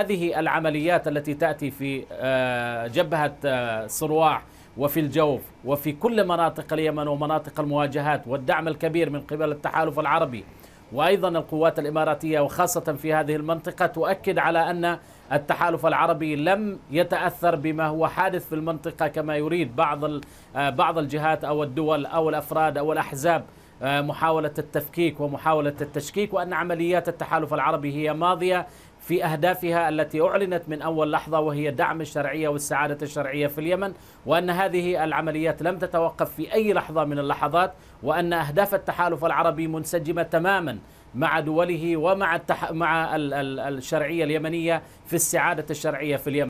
هذه العمليات التي تأتي في آه، جبهة آه، صرواح وفي الجوف وفي كل مناطق اليمن ومناطق المواجهات والدعم الكبير من قبل التحالف العربي وأيضا القوات الإماراتية وخاصة في هذه المنطقة تؤكد على أن التحالف العربي لم يتأثر بما هو حادث في المنطقة كما يريد بعض آه، بعض الجهات أو الدول أو الأفراد أو الأحزاب محاولة التفكيك ومحاولة التشكيك وأن عمليات التحالف العربي هي ماضية في أهدافها التي أعلنت من أول لحظة وهي دعم الشرعية والسعادة الشرعية في اليمن وأن هذه العمليات لم تتوقف في أي لحظة من اللحظات وأن أهداف التحالف العربي منسجمة تماما مع دوله ومع التح... مع الشرعية اليمنية في السعادة الشرعية في اليمن